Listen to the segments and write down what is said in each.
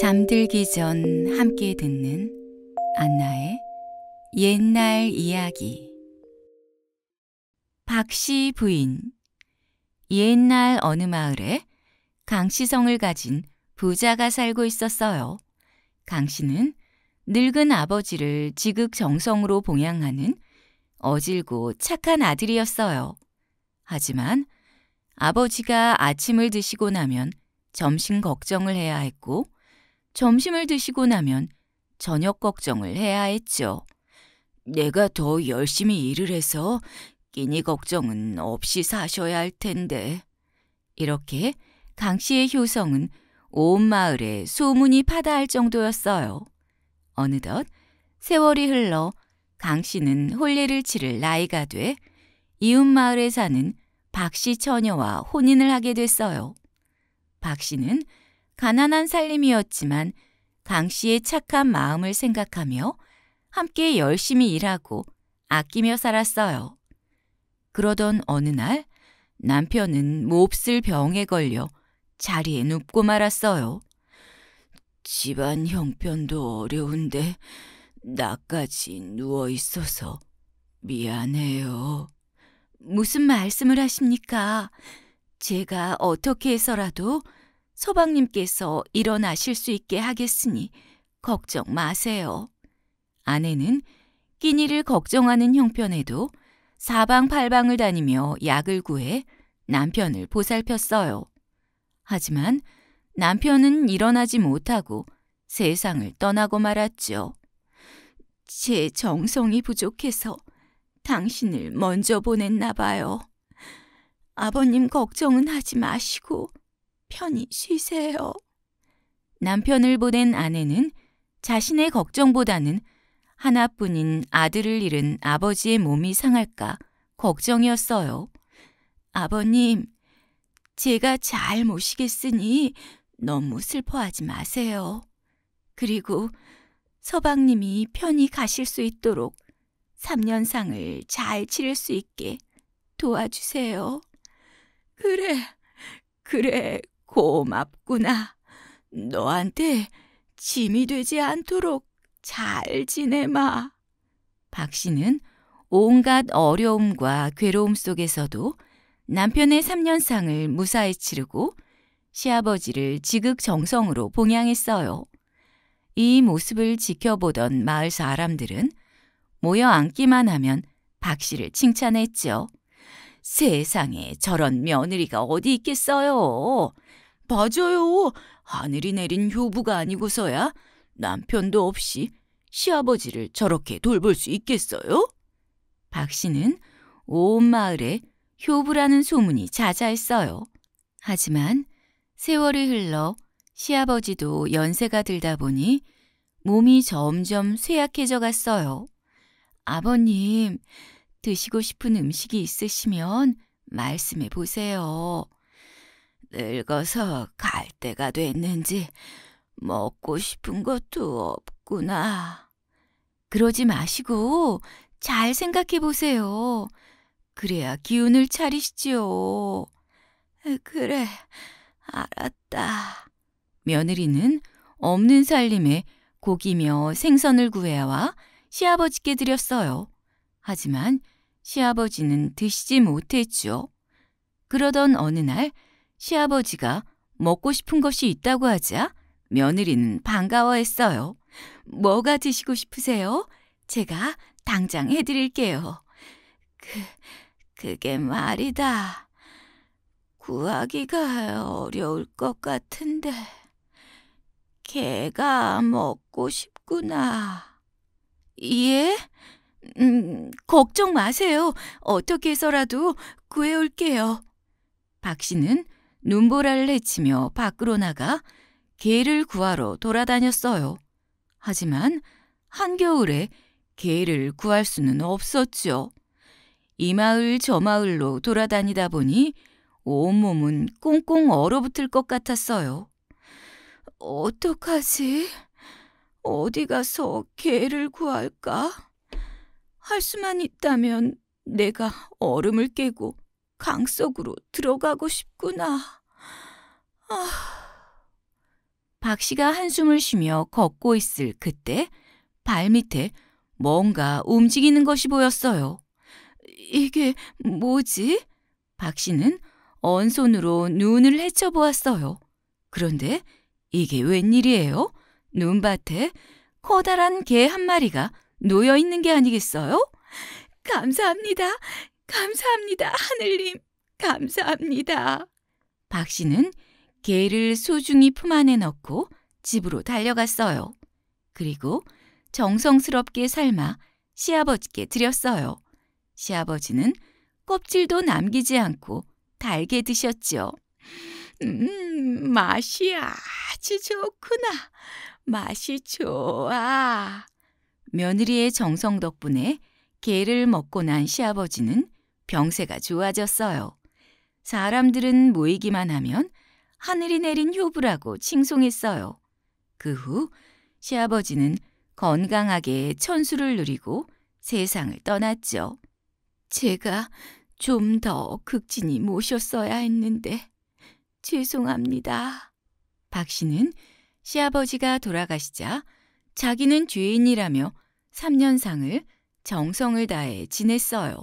잠들기 전 함께 듣는 안나의 옛날 이야기 박씨 부인 옛날 어느 마을에 강씨성을 가진 부자가 살고 있었어요. 강씨는 늙은 아버지를 지극정성으로 봉양하는 어질고 착한 아들이었어요. 하지만 아버지가 아침을 드시고 나면 점심 걱정을 해야 했고 점심을 드시고 나면 저녁 걱정을 해야 했죠. 내가 더 열심히 일을 해서 끼니 걱정은 없이 사셔야 할 텐데. 이렇게 강 씨의 효성은 온 마을에 소문이 파다할 정도였어요. 어느덧 세월이 흘러 강 씨는 홀례를 치를 나이가 돼 이웃 마을에 사는 박씨 처녀와 혼인을 하게 됐어요. 박 씨는 가난한 살림이었지만 강 씨의 착한 마음을 생각하며 함께 열심히 일하고 아끼며 살았어요. 그러던 어느 날 남편은 몹쓸 병에 걸려 자리에 눕고 말았어요. 집안 형편도 어려운데 나까지 누워 있어서 미안해요. 무슨 말씀을 하십니까? 제가 어떻게 해서라도 소방님께서 일어나실 수 있게 하겠으니 걱정 마세요. 아내는 끼니를 걱정하는 형편에도 사방팔방을 다니며 약을 구해 남편을 보살폈어요. 하지만 남편은 일어나지 못하고 세상을 떠나고 말았죠. 제 정성이 부족해서 당신을 먼저 보냈나 봐요. 아버님 걱정은 하지 마시고 편히 쉬세요. 남편을 보낸 아내는 자신의 걱정보다는 하나뿐인 아들을 잃은 아버지의 몸이 상할까 걱정이었어요. 아버님, 제가 잘 모시겠으니 너무 슬퍼하지 마세요. 그리고 서방님이 편히 가실 수 있도록 3년상을 잘 치를 수 있게 도와주세요. 그래, 그래, 고맙구나. 너한테 짐이 되지 않도록 잘 지내마. 박 씨는 온갖 어려움과 괴로움 속에서도 남편의 3년상을 무사히 치르고 시아버지를 지극정성으로 봉양했어요. 이 모습을 지켜보던 마을 사람들은 모여 앉기만 하면 박 씨를 칭찬했죠. 세상에 저런 며느리가 어디 있겠어요. 맞아요. 하늘이 내린 효부가 아니고서야 남편도 없이 시아버지를 저렇게 돌볼 수 있겠어요? 박 씨는 온 마을에 효부라는 소문이 자자했어요. 하지만 세월이 흘러 시아버지도 연세가 들다 보니 몸이 점점 쇠약해져 갔어요. 아버님, 드시고 싶은 음식이 있으시면 말씀해 보세요. 늙어서 갈 때가 됐는지 먹고 싶은 것도 없구나. 그러지 마시고 잘 생각해 보세요. 그래야 기운을 차리시지요. 그래, 알았다. 며느리는 없는 살림에 고기며 생선을 구해와 시아버지께 드렸어요. 하지만 시아버지는 드시지 못했죠. 그러던 어느 날 시아버지가 먹고 싶은 것이 있다고 하자 며느리는 반가워했어요. 뭐가 드시고 싶으세요? 제가 당장 해드릴게요. 그, 그게 말이다. 구하기가 어려울 것 같은데. 개가 먹고 싶구나. 예? 음, 걱정 마세요. 어떻게 해서라도 구해올게요. 박 씨는 눈보라를 헤치며 밖으로 나가 개를 구하러 돌아다녔어요. 하지만 한겨울에 개를 구할 수는 없었죠. 이 마을 저 마을로 돌아다니다 보니 온몸은 꽁꽁 얼어붙을 것 같았어요. 어떡하지? 어디 가서 개를 구할까? 할 수만 있다면 내가 얼음을 깨고 강 속으로 들어가고 싶구나. 아. 박 씨가 한숨을 쉬며 걷고 있을 그때 발 밑에 뭔가 움직이는 것이 보였어요. 이게 뭐지? 박 씨는 언손으로 눈을 헤쳐보았어요. 그런데 이게 웬일이에요? 눈밭에 커다란 개 한 마리가 놓여 있는 게 아니겠어요? 감사합니다. 감사합니다, 하늘님. 감사합니다. 박 씨는 개를 소중히 품 안에 넣고 집으로 달려갔어요. 그리고 정성스럽게 삶아 시아버지께 드렸어요. 시아버지는 껍질도 남기지 않고 달게 드셨지요. 음, 맛이 아주 좋구나. 맛이 좋아. 며느리의 정성 덕분에 개를 먹고 난 시아버지는 병세가 좋아졌어요. 사람들은 모이기만 하면 하늘이 내린 효부라고 칭송했어요. 그 후 시아버지는 건강하게 천수를 누리고 세상을 떠났죠. 제가 좀 더 극진히 모셨어야 했는데 죄송합니다. 박 씨는 시아버지가 돌아가시자 자기는 죄인이라며 3년상을 정성을 다해 지냈어요.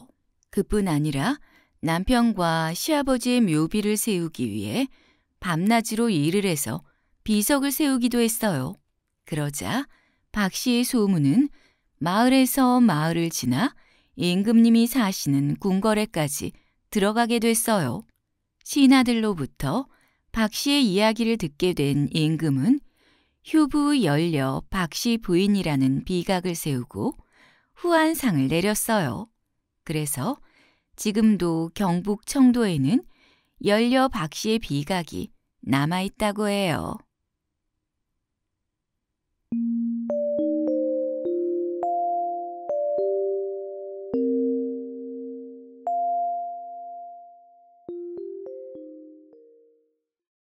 그뿐 아니라 남편과 시아버지의 묘비를 세우기 위해 밤낮으로 일을 해서 비석을 세우기도 했어요. 그러자 박 씨의 소문은 마을에서 마을을 지나 임금님이 사시는 궁궐에까지 들어가게 됐어요. 신하들로부터 박 씨의 이야기를 듣게 된 임금은 휴부 열려 박씨 부인이라는 비각을 세우고 후한상을 내렸어요. 그래서 지금도 경북 청도에는 연려 박씨의 비각이 남아있다고 해요.